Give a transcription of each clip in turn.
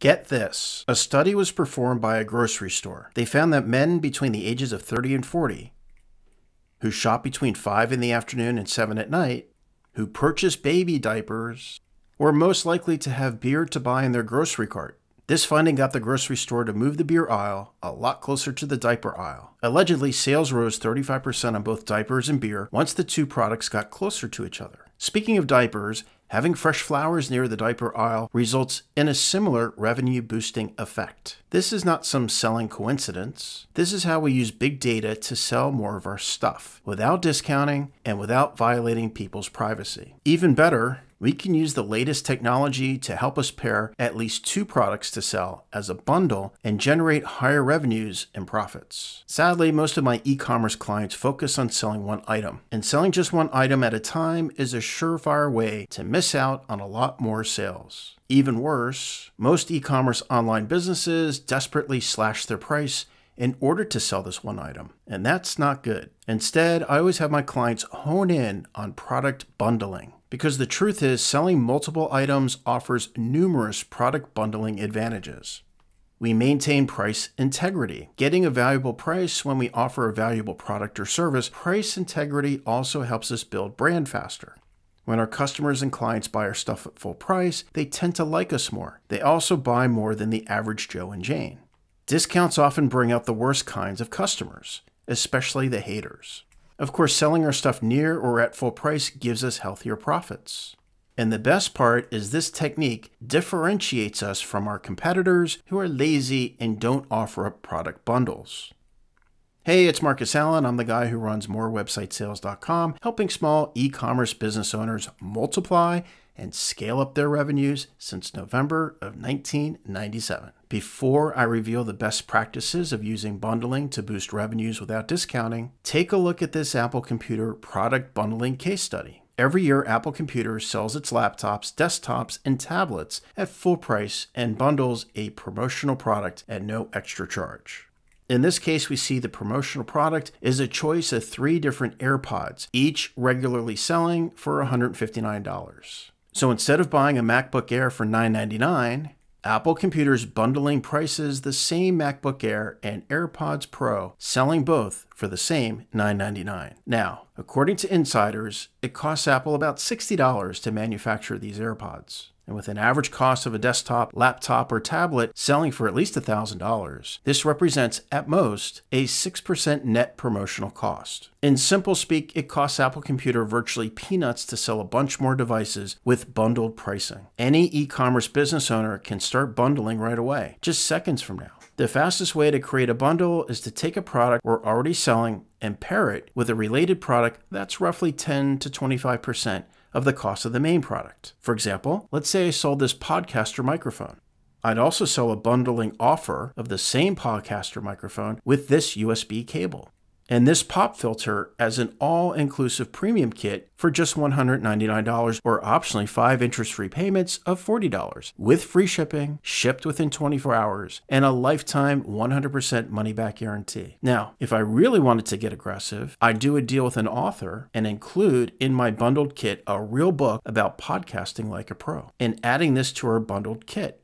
Get this a study was performed by a grocery store. They found that men between the ages of 30 and 40, who shop between 5 in the afternoon and 7 at night, who purchase baby diapers, were most likely to have beer to buy in their grocery cart. This finding got the grocery store to move the beer aisle a lot closer to the diaper aisle. Allegedly, sales rose 35% on both diapers and beer once the two products got closer to each other. Speaking of diapers, Having fresh flowers near the diaper aisle results in a similar revenue boosting effect. This is not some selling coincidence. This is how we use big data to sell more of our stuff without discounting and without violating people's privacy. Even better, we can use the latest technology to help us pair at least two products to sell as a bundle and generate higher revenues and profits. Sadly, most of my e-commerce clients focus on selling one item, and selling just one item at a time is a surefire way to miss out on a lot more sales. Even worse, most e-commerce online businesses desperately slash their price in order to sell this one item. And that's not good. Instead, I always have my clients hone in on product bundling. Because the truth is, selling multiple items offers numerous product bundling advantages. We maintain price integrity. Getting a valuable price when we offer a valuable product or service, price integrity also helps us build brand faster. When our customers and clients buy our stuff at full price, they tend to like us more. They also buy more than the average Joe and Jane. Discounts often bring out the worst kinds of customers, especially the haters. Of course, selling our stuff near or at full price gives us healthier profits. And the best part is this technique differentiates us from our competitors who are lazy and don't offer up product bundles. Hey, it's Marcus Allen. I'm the guy who runs morewebsitesales.com, helping small e commerce business owners multiply and scale up their revenues since November of 1997. Before I reveal the best practices of using bundling to boost revenues without discounting, take a look at this Apple Computer product bundling case study. Every year, Apple Computer sells its laptops, desktops, and tablets at full price and bundles a promotional product at no extra charge. In this case, we see the promotional product is a choice of three different AirPods, each regularly selling for $159. So instead of buying a MacBook Air for $999, Apple Computer's bundling prices the same MacBook Air and AirPods Pro, selling both for the same $9.99. Now, according to insiders, it costs Apple about $60 to manufacture these AirPods and with an average cost of a desktop, laptop, or tablet selling for at least $1,000. This represents, at most, a 6% net promotional cost. In simple speak, it costs Apple Computer virtually peanuts to sell a bunch more devices with bundled pricing. Any e commerce business owner can start bundling right away, just seconds from now. The fastest way to create a bundle is to take a product we're already selling and pair it with a related product that's roughly 10 to 25% of the cost of the main product. For example, let's say I sold this podcaster microphone. I'd also sell a bundling offer of the same podcaster microphone with this USB cable and this pop filter as an all-inclusive premium kit for just $199 or optionally 5 interest-free payments of $40 with free shipping, shipped within 24 hours, and a lifetime 100% money-back guarantee. Now, if I really wanted to get aggressive, I'd do a deal with an author and include in my bundled kit a real book about podcasting like a pro and adding this to our bundled kit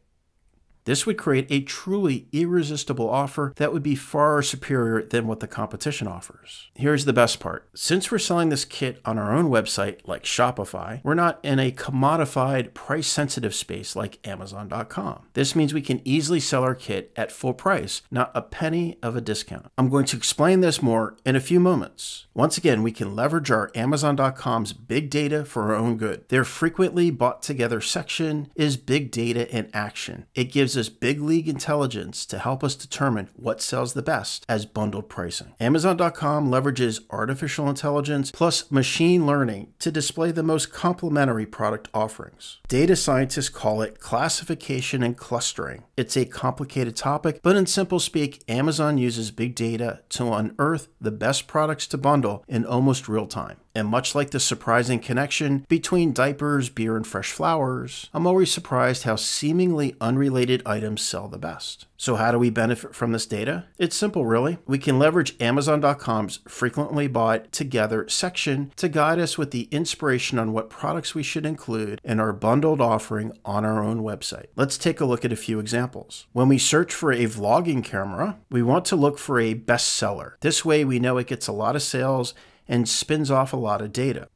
this would create a truly irresistible offer that would be far superior than what the competition offers. Here's the best part. Since we're selling this kit on our own website like Shopify, we're not in a commodified, price sensitive space like Amazon.com. This means we can easily sell our kit at full price, not a penny of a discount. I'm going to explain this more in a few moments. Once again, we can leverage our Amazon.com's big data for our own good. Their frequently bought together section is big data in action. It gives Uses big league intelligence to help us determine what sells the best as bundled pricing. Amazon.com leverages artificial intelligence plus machine learning to display the most complementary product offerings. Data scientists call it classification and clustering. It's a complicated topic, but in simple speak, Amazon uses big data to unearth the best products to bundle in almost real time. And much like the surprising connection between diapers, beer, and fresh flowers, I'm always surprised how seemingly unrelated items sell the best. So, how do we benefit from this data? It's simple, really. We can leverage Amazon.com's frequently bought together section to guide us with the inspiration on what products we should include in our bundled offering on our own website. Let's take a look at a few examples. When we search for a vlogging camera, we want to look for a bestseller. This way, we know it gets a lot of sales and spins off a lot of data.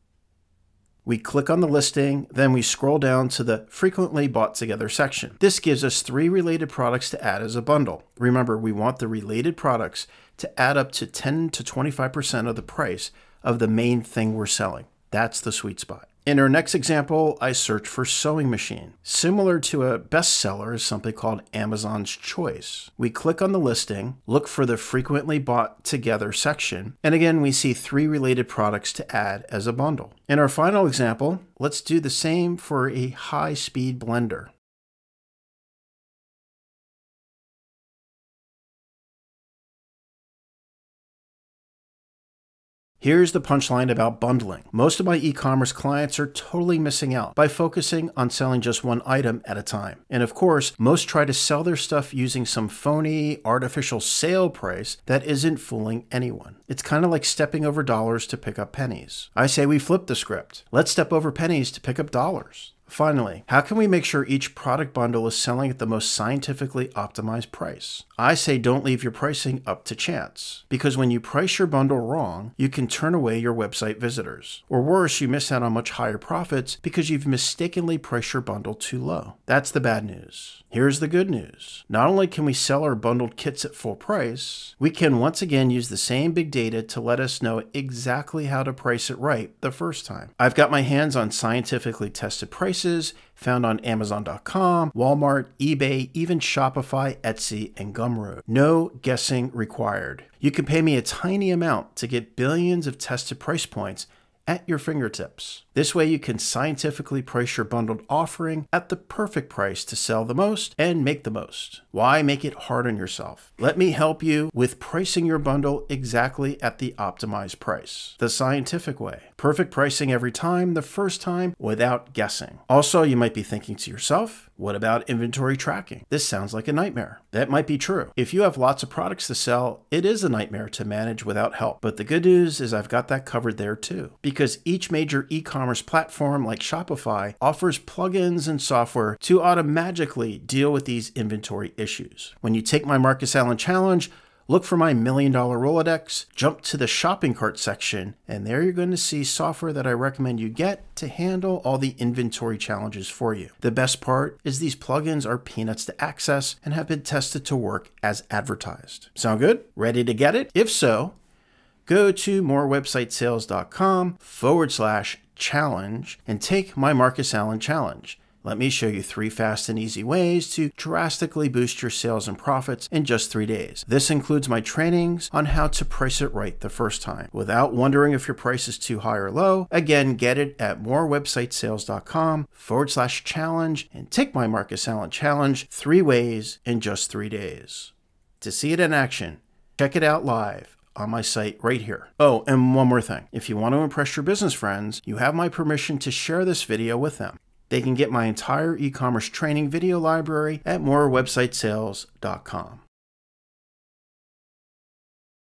We click on the listing, then we scroll down to the frequently bought together section. This gives us three related products to add as a bundle. Remember, we want the related products to add up to 10 to 25% of the price of the main thing we're selling. That's the sweet spot. In our next example, I search for sewing machine. Similar to a bestseller is something called Amazon's Choice. We click on the listing, look for the frequently bought together section, and again we see three related products to add as a bundle. In our final example, let's do the same for a high-speed blender. Here's the punchline about bundling. Most of my e-commerce clients are totally missing out by focusing on selling just one item at a time. And of course, most try to sell their stuff using some phony, artificial sale price that isn't fooling anyone. It's kind of like stepping over dollars to pick up pennies. I say we flip the script. Let's step over pennies to pick up dollars. Finally, how can we make sure each product bundle is selling at the most scientifically optimized price? I say don't leave your pricing up to chance, because when you price your bundle wrong, you can turn away your website visitors. Or worse, you miss out on much higher profits because you've mistakenly priced your bundle too low. That's the bad news. Here's the good news. Not only can we sell our bundled kits at full price, we can once again use the same big data to let us know exactly how to price it right the first time. I've got my hands on scientifically tested pricing services found on Amazon.com, Walmart, eBay, even Shopify, Etsy, and Gumroad. No guessing required. You can pay me a tiny amount to get billions of tested price points at your fingertips. This way you can scientifically price your bundled offering at the perfect price to sell the most and make the most. Why make it hard on yourself? Let me help you with pricing your bundle exactly at the optimized price, the scientific way. Perfect pricing every time, the first time, without guessing. Also, you might be thinking to yourself, what about inventory tracking? This sounds like a nightmare. That might be true. If you have lots of products to sell, it is a nightmare to manage without help. But the good news is I've got that covered there too. Because because each major e-commerce platform like Shopify offers plugins and software to automatically deal with these inventory issues. When you take my Marcus Allen challenge, look for my million dollar Rolodex, jump to the shopping cart section, and there you're going to see software that I recommend you get to handle all the inventory challenges for you. The best part is these plugins are peanuts to access and have been tested to work as advertised. Sound good? Ready to get it? If so, go to morewebsitesales.com forward slash challenge and take my Marcus Allen challenge. Let me show you three fast and easy ways to drastically boost your sales and profits in just three days. This includes my trainings on how to price it right the first time without wondering if your price is too high or low. Again, get it at morewebsitesales.com forward slash challenge and take my Marcus Allen challenge three ways in just three days. To see it in action, check it out live on my site right here. Oh, and one more thing. If you want to impress your business friends, you have my permission to share this video with them. They can get my entire e-commerce training video library at morewebsitesales.com.